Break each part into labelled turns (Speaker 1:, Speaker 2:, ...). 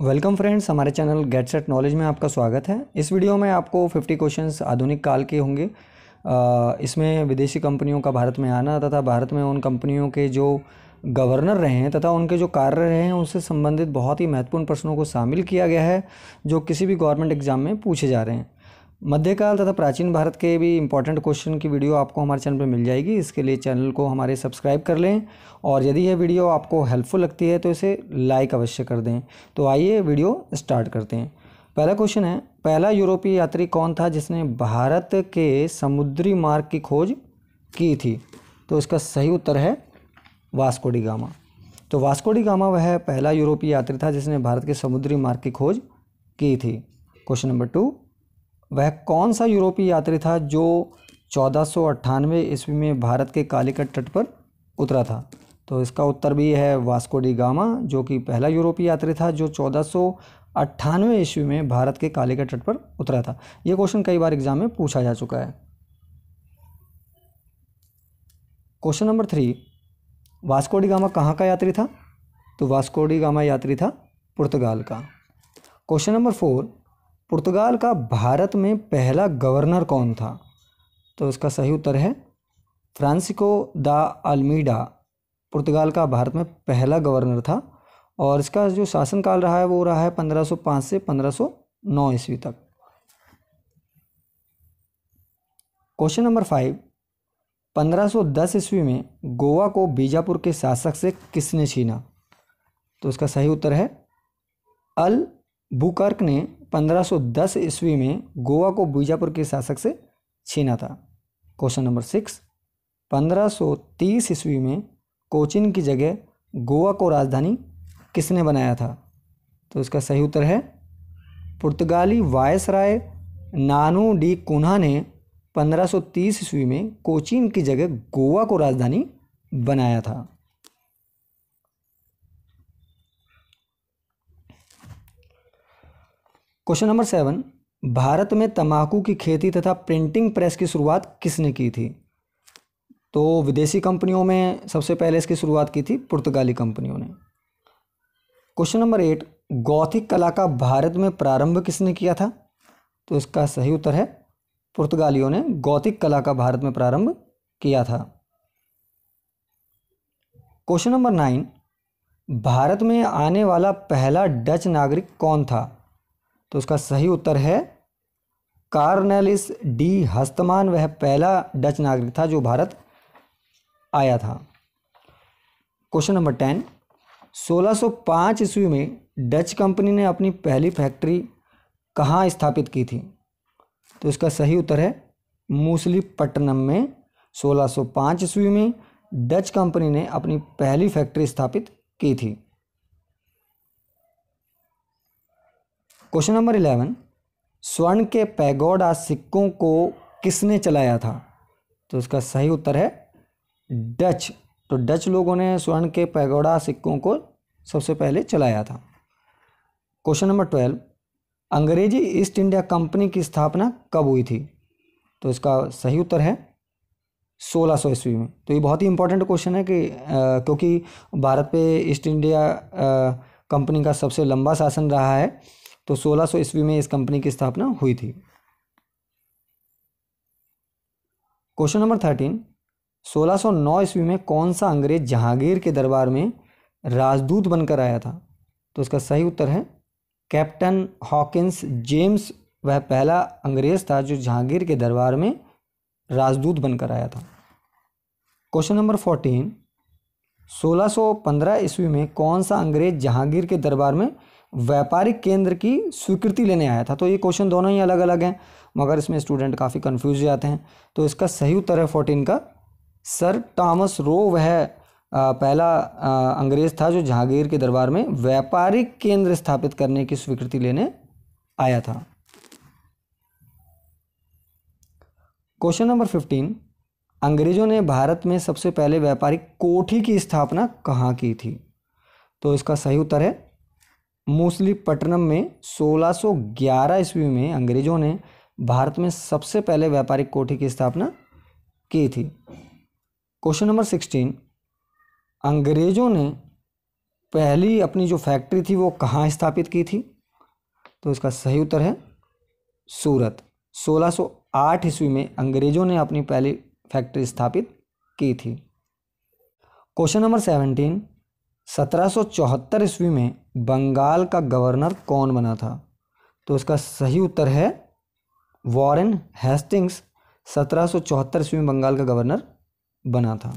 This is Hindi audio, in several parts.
Speaker 1: वेलकम फ्रेंड्स हमारे चैनल गेट सेट नॉलेज में आपका स्वागत है इस वीडियो में आपको 50 क्वेश्चंस आधुनिक काल के होंगे इसमें विदेशी कंपनियों का भारत में आना तथा भारत में उन कंपनियों के जो गवर्नर रहे हैं तथा उनके जो कार्य रहे हैं उससे संबंधित बहुत ही महत्वपूर्ण प्रश्नों को शामिल किया गया है जो किसी भी गवर्नमेंट एग्ज़ाम में पूछे जा रहे हैं मध्यकाल तथा प्राचीन भारत के भी इंपॉर्टेंट क्वेश्चन की वीडियो आपको हमारे चैनल पर मिल जाएगी इसके लिए चैनल को हमारे सब्सक्राइब कर लें और यदि यह वीडियो आपको हेल्पफुल लगती है तो इसे लाइक अवश्य कर दें तो आइए वीडियो स्टार्ट करते हैं पहला क्वेश्चन है पहला यूरोपीय यात्री कौन था जिसने भारत के समुद्री मार्ग की खोज की थी तो इसका सही उत्तर है वास्कोडी गामा तो वास्कोडी गामा वह पहला यूरोपीय यात्री था जिसने भारत के समुद्री मार्ग की खोज की थी क्वेश्चन नंबर टू वह कौन सा यूरोपीय यात्री था जो चौदह सौ ईस्वी में भारत के कालीकट तट पर उतरा था तो इसका उत्तर भी है वास्को डी गामा जो कि पहला यूरोपीय यात्री था जो चौदह सौ अट्ठानवे ईस्वी में भारत के कालीकट तट पर उतरा था ये क्वेश्चन कई बार एग्जाम में पूछा जा चुका है question number three Vasco da Gama कहाँ का यात्री था तो वास्को डी गामा यात्री था पुर्तगाल का क्वेश्चन नंबर फोर पुर्तगाल का भारत में पहला गवर्नर कौन था तो इसका सही उत्तर है फ्रांसिको द अल्मीडा पुर्तगाल का भारत में पहला गवर्नर था और इसका जो शासनकाल रहा है वो रहा है 1505 से 1509 ईस्वी तक क्वेश्चन नंबर फाइव 1510 ईस्वी में गोवा को बीजापुर के शासक से किसने छीना तो इसका सही उत्तर है अल बुकर्क ने 1510 ईस्वी में गोवा को बीजापुर के शासक से छीना था क्वेश्चन नंबर सिक्स 1530 ईस्वी में कोचिन की जगह गोवा को राजधानी किसने बनाया था तो इसका सही उत्तर है पुर्तगाली वायसराय नानू डी कुन्हा ने 1530 ईस्वी में कोचिन की जगह गोवा को राजधानी बनाया था क्वेश्चन नंबर सेवन भारत में तंबाकू की खेती तथा प्रिंटिंग प्रेस की शुरुआत किसने की थी तो विदेशी कंपनियों में सबसे पहले इसकी शुरुआत की थी पुर्तगाली कंपनियों ने क्वेश्चन नंबर एट गौथिक कला का भारत में प्रारंभ किसने किया था तो इसका सही उत्तर है पुर्तगालियों ने गौथिक कला का भारत में प्रारंभ किया था क्वेश्चन नंबर नाइन भारत में आने वाला पहला डच नागरिक कौन था तो उसका सही उत्तर है कार्नेलिस डी हस्तमान वह पहला डच नागरिक था जो भारत आया था क्वेश्चन नंबर टेन 1605 ईस्वी में डच कंपनी ने अपनी पहली फैक्ट्री कहाँ स्थापित की थी तो इसका सही उत्तर है मूसलीपट्टनम में 1605 ईस्वी में डच कंपनी ने अपनी पहली फैक्ट्री स्थापित की थी क्वेश्चन नंबर इलेवन स्वर्ण के पैगोडा सिक्कों को किसने चलाया था तो इसका सही उत्तर है डच तो डच लोगों ने स्वर्ण के पैगोडा सिक्कों को सबसे पहले चलाया था क्वेश्चन नंबर ट्वेल्व अंग्रेजी ईस्ट इंडिया कंपनी की स्थापना कब हुई थी तो इसका सही उत्तर है 1600 सौ ईस्वी में तो ये बहुत ही इंपॉर्टेंट क्वेश्चन है कि आ, क्योंकि भारत पे ईस्ट इंडिया कंपनी का सबसे लंबा शासन रहा है तो 1600 सौ ईस्वी में इस कंपनी की स्थापना हुई थी क्वेश्चन नंबर थर्टीन 1609 ईस्वी में कौन सा अंग्रेज जहांगीर के दरबार में राजदूत बनकर आया था तो इसका सही उत्तर है कैप्टन हॉकिंस जेम्स वह पहला अंग्रेज था जो जहांगीर के दरबार में राजदूत बनकर आया था क्वेश्चन नंबर फोर्टीन 1615 ईस्वी में कौन सा अंग्रेज जहांगीर के दरबार में व्यापारिक केंद्र की स्वीकृति लेने आया था तो ये क्वेश्चन दोनों ही अलग अलग हैं मगर इसमें स्टूडेंट काफ़ी कन्फ्यूज जाते हैं तो इसका सही उत्तर है फोर्टीन का सर टॉमस रो वह पहला अंग्रेज़ था जो जहांगीर के दरबार में व्यापारिक केंद्र स्थापित करने की स्वीकृति लेने आया था क्वेश्चन नंबर फिफ्टीन अंग्रेज़ों ने भारत में सबसे पहले व्यापारिक कोठी की स्थापना कहाँ की थी तो इसका सही उत्तर है मोस्टली पटनम में 1611 ईस्वी में अंग्रेजों ने भारत में सबसे पहले व्यापारिक कोठी की स्थापना की थी क्वेश्चन नंबर सिक्सटीन अंग्रेजों ने पहली अपनी जो फैक्ट्री थी वो कहाँ स्थापित की थी तो इसका सही उत्तर है सूरत 1608 ईस्वी में अंग्रेजों ने अपनी पहली फैक्ट्री स्थापित की थी क्वेश्चन नंबर सेवनटीन सत्रह ईस्वी में बंगाल का गवर्नर कौन बना था तो इसका सही उत्तर है वॉरेन हेस्टिंग्स सत्रह ईस्वी में बंगाल का गवर्नर बना था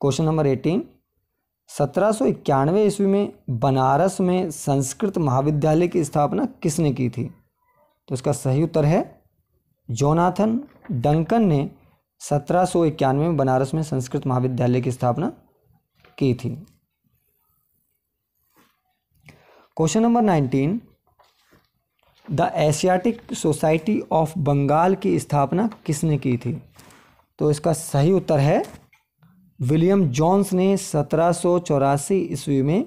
Speaker 1: क्वेश्चन नंबर एटीन सत्रह ईस्वी में बनारस में संस्कृत महाविद्यालय की स्थापना किसने की थी तो इसका सही उत्तर है जोनाथन डंकन ने सत्रह में बनारस में संस्कृत महाविद्यालय की स्थापना की थी question number nineteen the Asiatic Society of Bengal की स्थापना किसने की थी तो इसका सही उत्तर है विलियम जॉन्स ने सत्रह सौ चौरासी ईस्वी में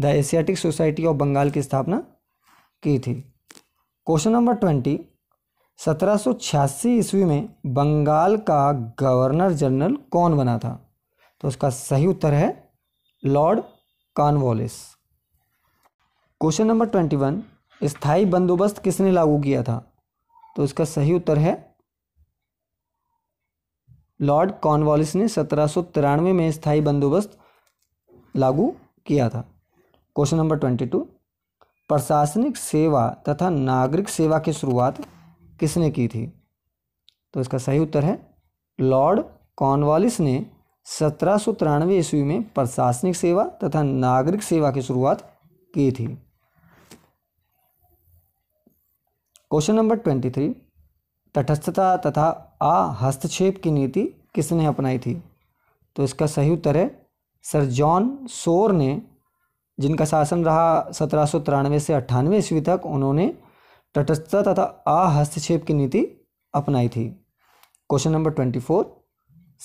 Speaker 1: the Asiatic Society of Bengal की स्थापना की थी क्वेश्चन नंबर ट्वेंटी सत्रह सौ छियासी ईस्वी में बंगाल का गवर्नर जनरल कौन बना था तो उसका सही उत्तर है Lord Cornwallis question number twenty one स्थायी बंदोबस्त किसने लागू किया था तो इसका सही उत्तर है लॉर्ड कॉर्नवालिस ने सत्रह में स्थायी बंदोबस्त लागू किया था क्वेश्चन नंबर ट्वेंटी टू प्रशासनिक सेवा तथा नागरिक सेवा की शुरुआत किसने की थी तो इसका सही उत्तर है लॉर्ड कॉर्नवालिस ने सत्रह ईस्वी में प्रशासनिक सेवा तथा नागरिक सेवा की शुरुआत की थी क्वेश्चन नंबर ट्वेंटी थ्री तटस्थता तथा आ हस्तक्षेप की नीति किसने अपनाई थी तो इसका सही उत्तर है सर जॉन सोर ने जिनका शासन रहा सत्रह सौ तिरानवे से अट्ठानवे ईस्वी तक उन्होंने तटस्थता तथा आ हस्तक्षेप की नीति अपनाई थी क्वेश्चन नंबर ट्वेंटी फोर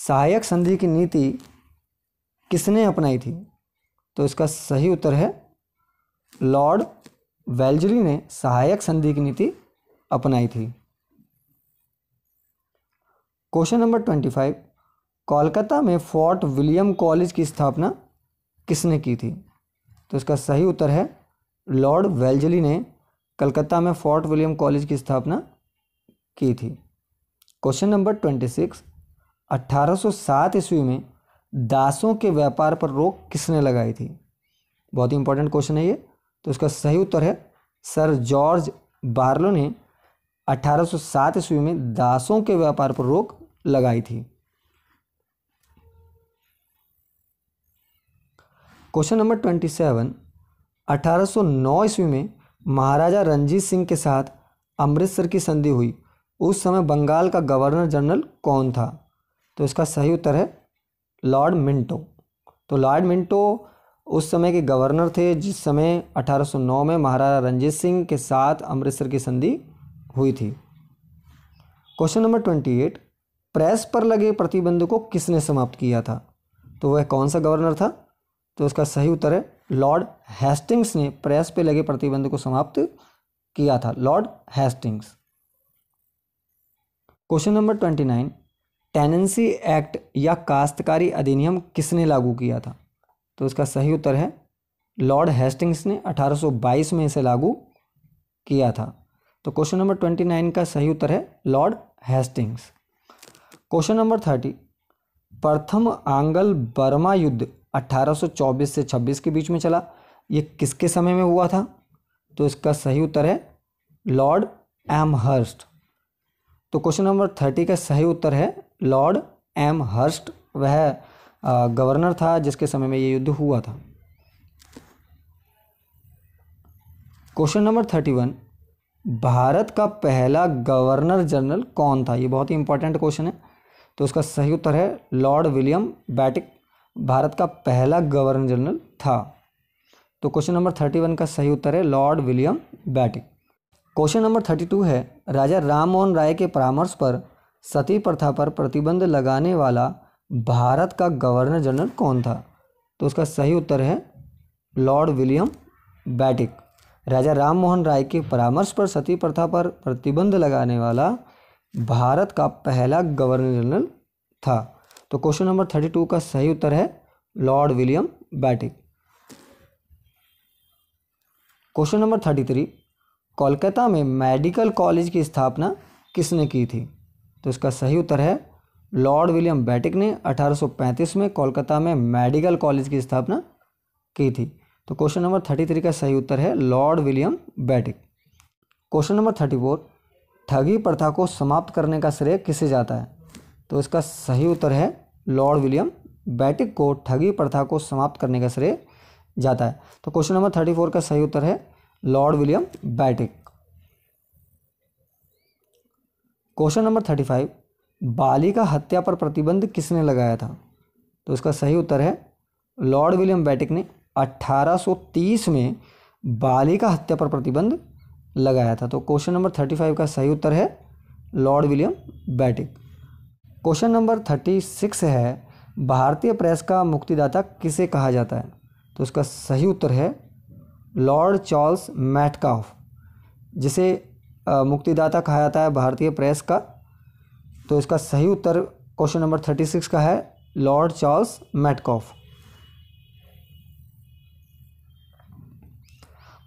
Speaker 1: सहायक संधि की नीति किसने अपनाई थी तो इसका सही उत्तर है लॉर्ड वेल्जरी ने सहायक संधि की नीति अपनाई थी question number twenty five Kolkata में फोर्ट विलियम कॉलेज की स्थापना किसने की थी तो इसका सही उत्तर है लॉर्ड वेल्जली ने कलकत्ता में फोर्ट विलियम कॉलेज की स्थापना की थी क्वेश्चन नंबर ट्वेंटी सिक्स अट्ठारह सौ सात ईस्वी में दासों के व्यापार पर रोक किसने लगाई थी बहुत ही इंपॉर्टेंट क्वेश्चन है ये तो इसका सही उत्तर है सर जॉर्ज बार्लो ने 1807 ईस्वी में दासों के व्यापार पर रोक लगाई थी क्वेश्चन नंबर ट्वेंटी सेवन 1809 ईस्वी में महाराजा रंजीत सिंह के साथ अमृतसर की संधि हुई उस समय बंगाल का गवर्नर जनरल कौन था तो इसका सही उत्तर है लॉर्ड मिंटो तो लॉर्ड मिंटो उस समय के गवर्नर थे जिस समय 1809 में महाराजा रंजीत सिंह के साथ अमृतसर की संधि हुई थी question number twenty eight press पर लगे प्रतिबंध को किसने समाप्त किया था तो वह कौन सा गवर्नर था तो उसका सही उत्तर है लॉर्ड हेस्टिंग्स ने प्रेस पर लगे प्रतिबंध को समाप्त किया था Lord Hastings question number twenty nine tenancy act या काश्तकारी अधिनियम किसने लागू किया था तो इसका सही उत्तर है लॉर्ड हेस्टिंग्स ने 1822 में इसे लागू किया था तो क्वेश्चन नंबर ट्वेंटी नाइन का सही उत्तर है Lord Hastings question number thirty प्रथम आंगल बर्मा युद्ध चौबीस से छब्बीस के बीच में चला ये किसके समय में हुआ था तो इसका सही उत्तर है लॉर्ड एम हर्स्ट तो क्वेश्चन नंबर थर्टी का सही उत्तर है लॉर्ड एम हर्स्ट वह गवर्नर था जिसके समय में ये युद्ध हुआ था question number thirty one Bharat का पहला गवर्नर जनरल कौन था ये बहुत ही इंपॉर्टेंट क्वेश्चन है तो उसका सही उत्तर है लॉर्ड विलियम बैटिक भारत का पहला गवर्नर जनरल था तो क्वेश्चन नंबर थर्टी वन का सही उत्तर है Lord William Bentinck question number thirty two है राजा राम मोहन राय के परामर्श पर सती प्रथा पर प्रतिबंध लगाने वाला भारत का गवर्नर जनरल कौन था तो उसका सही उत्तर है Lord William Bentinck Raja Ram Mohan Roy के परामर्श पर सती प्रथा पर प्रतिबंध लगाने वाला भारत का पहला गवर्नर जनरल था तो क्वेश्चन नंबर थर्टी टू का सही उत्तर है Lord William Bentinck question number thirty three Kolkata में मेडिकल कॉलेज की स्थापना किसने की थी तो इसका सही उत्तर है लॉर्ड विलियम बैटिक ने 1835 में कोलकाता में मेडिकल कॉलेज की स्थापना की थी तो क्वेश्चन नंबर थर्टी थ्री का सही उत्तर है Lord William Bentinck question number thirty four ठगी प्रथा को समाप्त करने का श्रेय किसे जाता है तो इसका सही उत्तर है लॉर्ड विलियम बैटिक को ठगी प्रथा को समाप्त करने का श्रेय जाता है तो क्वेश्चन नंबर थर्टी फोर का सही उत्तर है Lord William Bentinck question number thirty five बालिका हत्या पर प्रतिबंध किसने लगाया था तो इसका सही उत्तर है लॉर्ड विलियम बैटिक ने 1830 में बालिका हत्या पर प्रतिबंध लगाया था तो क्वेश्चन नंबर 35 का सही उत्तर है Lord William Bentinck question number 36 है भारतीय प्रेस का मुक्तिदाता किसे कहा जाता है तो इसका सही उत्तर है लॉर्ड चार्ल्स मैटकाफ जिसे मुक्तिदाता कहा जाता है भारतीय प्रेस का तो इसका सही उत्तर क्वेश्चन नंबर थर्टी सिक्स का है Lord Charles Metcalfe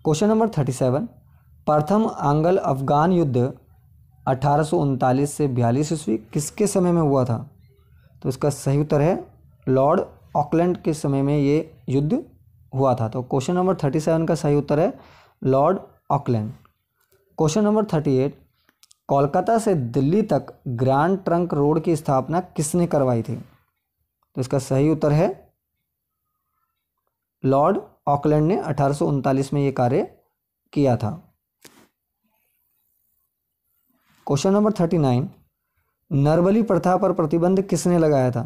Speaker 1: question number thirty seven प्रथम आंगल अफगान युद्ध अठारह से बयालीस ईस्वी किसके समय में हुआ था तो इसका सही उत्तर है लॉर्ड ऑकलैंड के समय में ये युद्ध हुआ था तो क्वेश्चन नंबर थर्टी सेवन का सही उत्तर है Lord Auckland question number thirty eight Kolkata से दिल्ली तक ग्रैंड ट्रंक रोड की स्थापना किसने करवाई थी तो इसका सही उत्तर है लॉर्ड ऑकलैंड ने अठारह में ये कार्य किया था क्वेश्चन नंबर थर्टी नाइन नरबली प्रथा पर प्रतिबंध किसने लगाया था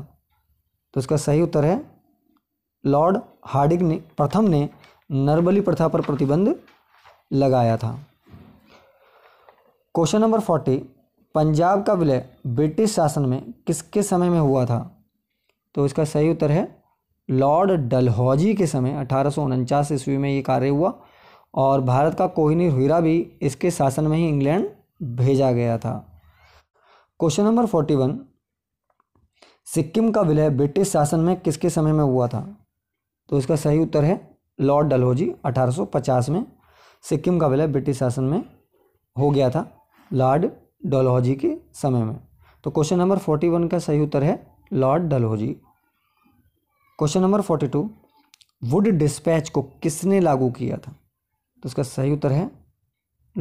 Speaker 1: तो इसका सही उत्तर है लॉर्ड हार्डिंग ने प्रथम ने नरबली प्रथा पर प्रतिबंध लगाया था क्वेश्चन नंबर फोर्टी पंजाब का विलय ब्रिटिश शासन में किसके समय में हुआ था तो इसका सही उत्तर है लॉर्ड डलहौजी के समय अठारह ईस्वी में ये कार्य हुआ और भारत का कोहिनी हीरा भी इसके शासन में ही इंग्लैंड भेजा गया था question number forty one Sikkim का विलय ब्रिटिश शासन में किसके समय में हुआ था तो इसका सही उत्तर है लॉर्ड डलहौजी 1850 में सिक्किम का विलय ब्रिटिश शासन में हो गया था लॉर्ड डलहौजी के समय में तो क्वेश्चन नंबर फोर्टी वन का सही उत्तर है Lord Dalhousie question number forty two Wood dispatch को किसने लागू किया था तो इसका सही उत्तर है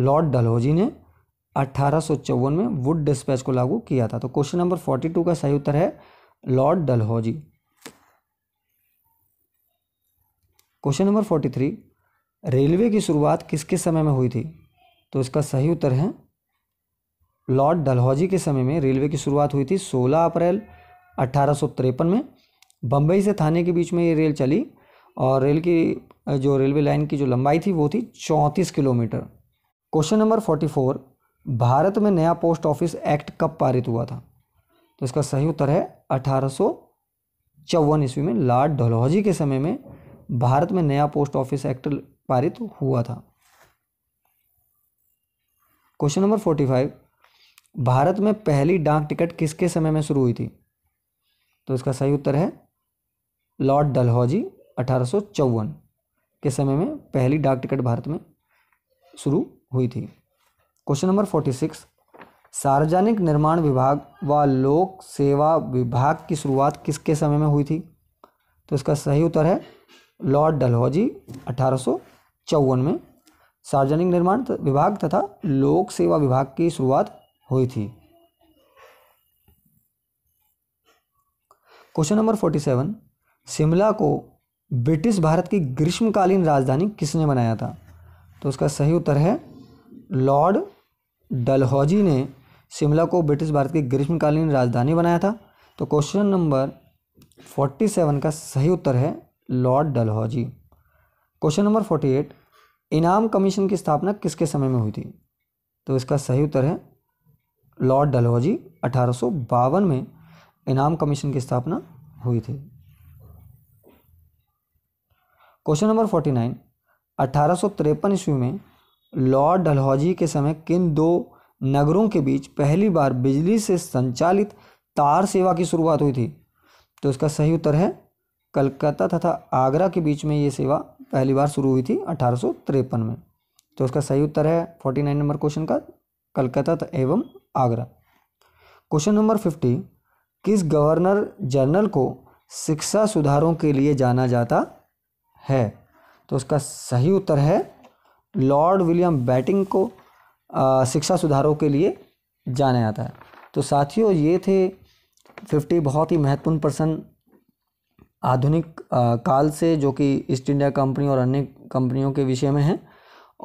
Speaker 1: लॉर्ड डलहौजी ने अठारह में वुड डिस्पैच को लागू किया था तो क्वेश्चन नंबर फोर्टी टू का सही उत्तर है Lord Dalhousie question number forty three railway की शुरुआत किसके समय में हुई थी तो इसका सही उत्तर है लॉर्ड डलहौजी के समय में रेलवे की शुरुआत हुई थी सोलह अप्रैल तिरपन में बम्बई से थाने के बीच में ये रेल चली और रेल की जो रेलवे लाइन की जो लंबाई थी वो थी चौंतीस kilometre question number forty four Bharat में नया पोस्ट ऑफिस एक्ट कब पारित हुआ था तो इसका सही उत्तर है अठारह सौ चौवन ईस्वी में लॉर्ड डलहौजी के समय में भारत में नया पोस्ट ऑफिस एक्ट पारित हुआ था question number forty five Bharat में पहली डाक टिकट किसके समय में शुरू हुई थी तो इसका सही उत्तर है लॉर्ड डलहौजी अठारह के समय में पहली डाक टिकट भारत में शुरू हुई थी क्वेश्चन नंबर फोर्टी सिक्स सार्वजनिक निर्माण विभाग व लोक सेवा विभाग की शुरुआत किसके समय में हुई थी तो इसका सही उत्तर है लॉर्ड डलहौजी अठारह में सार्वजनिक निर्माण विभाग तथा लोक सेवा विभाग की शुरुआत हुई थी question number forty seven Shimla को ब्रिटिश भारत की ग्रीष्मकालीन राजधानी किसने बनाया था तो उसका सही उत्तर है लॉर्ड डलहौजी ने शिमला को ब्रिटिश भारत की ग्रीष्मकालीन राजधानी बनाया था तो क्वेश्चन नंबर फोर्टी सेवन का सही उत्तर है Lord Dalhousie question number forty eight इनाम कमीशन की स्थापना किसके समय में हुई थी तो इसका सही उत्तर है लॉर्ड डलहौजी अठारह में इनाम कमीशन की स्थापना हुई थी क्वेश्चन नंबर फोर्टी नाइन अठारह सौ तिरपन ईस्वी में लॉर्ड डलहौजी के समय किन दो नगरों के बीच पहली बार बिजली से संचालित तार सेवा की शुरुआत हुई थी तो इसका सही उत्तर है कलकत्ता तथा आगरा के बीच में ये सेवा पहली बार शुरू हुई थी अठारह में तो इसका सही उत्तर है फोर्टी नाइन नंबर क्वेश्चन का कलकत्ता एवं आगरा क्वेश्चन नंबर फिफ्टी किस गवर्नर जनरल को शिक्षा सुधारों के लिए जाना जाता है तो उसका सही उत्तर है लॉर्ड विलियम बैटिंग को शिक्षा सुधारों के लिए जाना जाता है तो साथियों ये थे फिफ्टी बहुत ही महत्वपूर्ण प्रश्न आधुनिक काल से जो कि ईस्ट इंडिया कंपनी और अन्य कंपनियों के विषय में हैं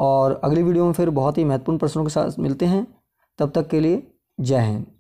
Speaker 1: और अगली वीडियो में फिर बहुत ही महत्वपूर्ण प्रश्नों के साथ मिलते हैं तब तक के लिए जय हिंद